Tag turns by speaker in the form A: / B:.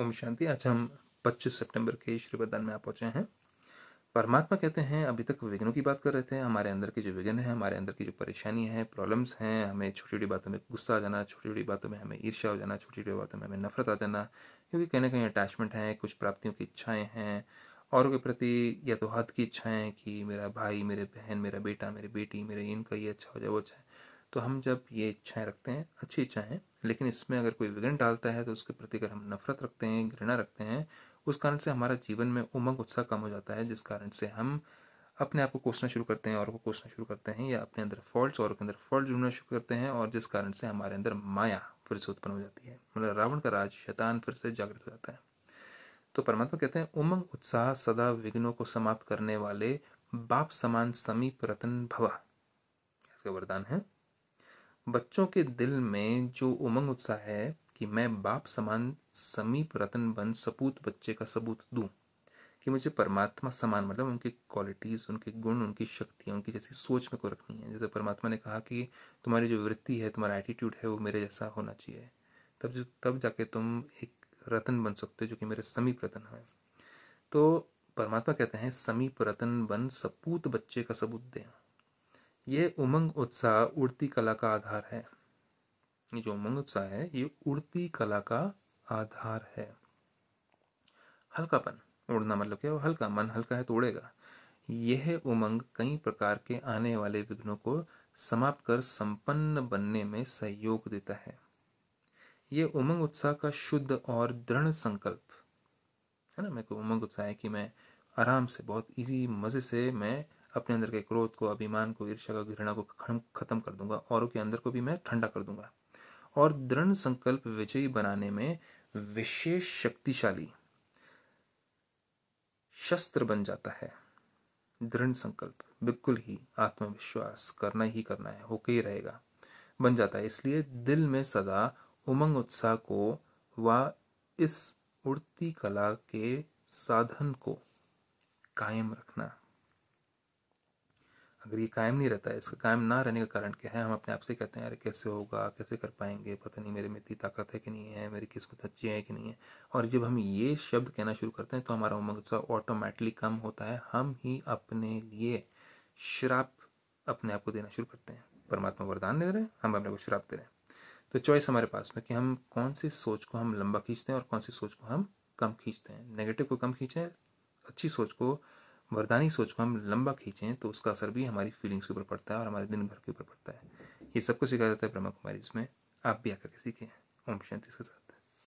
A: ओम शांति आज हम 25 सितंबर के श्री वरदान में आ पहुँचे हैं परमात्मा कहते हैं अभी तक विघ्नों की बात कर रहे थे हमारे अंदर के जो विघ्न है हमारे अंदर की जो परेशानी है प्रॉब्लम्स हैं हमें छोटी छोटी बातों में गुस्सा आ जाना छोटी छोटी बातों में हमें ईर्ष्या हो जाना छोटी छोटी बातों में हमें नफरत आ जाना क्योंकि कहीं ना कहीं अटैचमेंट है कुछ प्राप्तियों की इच्छाएँ हैं औरों के प्रति या तो हद की इच्छाएँ हैं कि मेरा भाई मेरे बहन मेरा बेटा मेरी बेटी मेरे इनका ये अच्छा हो जाए वो अच्छा है तो हम जब ये इच्छाएं रखते हैं अच्छी इच्छाएं लेकिन इसमें अगर कोई विघ्न डालता है तो उसके प्रति अगर हम नफरत रखते हैं घृणा रखते हैं उस कारण से हमारा जीवन में उमंग उत्साह कम हो जाता है जिस कारण से हम अपने आप को कोसना शुरू करते हैं और को कोसना शुरू करते हैं या अपने अंदर फॉल्ट और के अंदर फॉल्ट जुड़ना शुरू करते हैं और जिस कारण से हमारे अंदर माया फिर से उत्पन्न हो जाती है मतलब रावण का राज शैतान फिर से जागृत हो जाता है तो परमात्मा कहते हैं उमंग उत्साह सदा विघ्नों को समाप्त करने वाले बाप समान समीप रतन भवा इसका वरदान है बच्चों के दिल में जो उमंग उत्साह है कि मैं बाप समान समीप रतन बन सपूत बच्चे का सबूत दूँ कि मुझे परमात्मा समान मतलब उनकी क्वालिटीज़ उनके गुण उनकी शक्तियाँ उनकी जैसी सोच में को रखनी है जैसे परमात्मा ने कहा कि तुम्हारी जो वृत्ति है तुम्हारा एटीट्यूड है वो मेरे जैसा होना चाहिए तब जो तब जाके तुम एक रतन बन सकते हो जो कि मेरे समीप रतन है तो परमात्मा कहते हैं समीप रतन बन सपूत बच्चे का सबूत दें ये उमंग उत्साह उड़ती कला का आधार है ये जो उमंग उत्साह है ये उड़ती कला का आधार है हल्कापन उड़ना मतलब क्या हल्का मन हल्का है तो उड़ेगा यह उमंग कई प्रकार के आने वाले विघ्नों को समाप्त कर संपन्न बनने में सहयोग देता है यह उमंग उत्साह का शुद्ध और दृढ़ संकल्प है ना मेरे को उमंग उत्साह है कि मैं आराम से बहुत इजी मज़े से मैं अपने अंदर के क्रोध को अभिमान को ईर्षा को घृणा को खत्म कर दूंगा औरों के अंदर को भी मैं ठंडा कर दूंगा और दृढ़ संकल्प विजयी बनाने में विशेष शक्तिशाली शस्त्र बन जाता है दृढ़ संकल्प बिल्कुल ही आत्मविश्वास करना ही करना है होके ही रहेगा बन जाता है इसलिए दिल में सदा उमंग उत्साह को व इस उड़ती कला के साधन को कायम रखना अगर ये कायम नहीं रहता है इसका कायम ना रहने का कारण क्या है हम अपने आप से कहते हैं अरे कैसे होगा कैसे कर पाएंगे पता नहीं मेरे में इतनी ताकत है कि नहीं है मेरी किस्मत अच्छी है कि नहीं है और जब हम ये शब्द कहना शुरू करते हैं तो हमारा उमंग उत्साह ऑटोमेटिकली कम होता है हम ही अपने लिए श्राप अपने आप को देना शुरू करते हैं परमात्मा वरदान दे रहे हैं हम अपने को श्राप दे रहे हैं तो चॉइस हमारे पास में कि हम कौन सी सोच को हम लंबा खींचते हैं और कौन सी सोच को हम कम खींचते हैं नेगेटिव को कम खींचें अच्छी सोच को वरदानी सोच को हम लंबा खींचें तो उसका असर भी हमारी फीलिंग्स के ऊपर पड़ता है और हमारे दिन भर के ऊपर पड़ता है ये सब कुछ सिखाया जाता है ब्रह्मा कुमारी इसमें आप भी आकर के सीखें ओम शांति के साथ